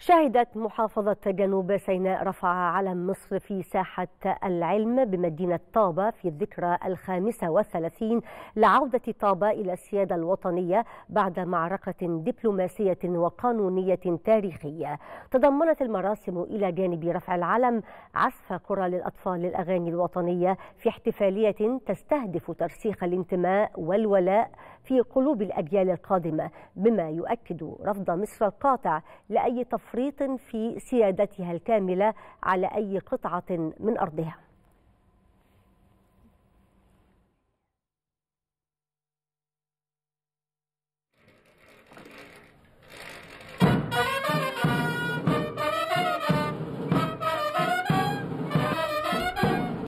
شهدت محافظة جنوب سيناء رفع علم مصر في ساحة العلم بمدينة طابة في الذكرى الخامسة والثلاثين لعودة طابة إلى السيادة الوطنية بعد معركة دبلوماسية وقانونية تاريخية تضمنت المراسم إلى جانب رفع العلم عزف قرى للأطفال للأغاني الوطنية في احتفالية تستهدف ترسيخ الانتماء والولاء في قلوب الأجيال القادمة بما يؤكد رفض مصر القاطع لأي تفاصيل تفريط في سيادتها الكاملة على أي قطعة من أرضها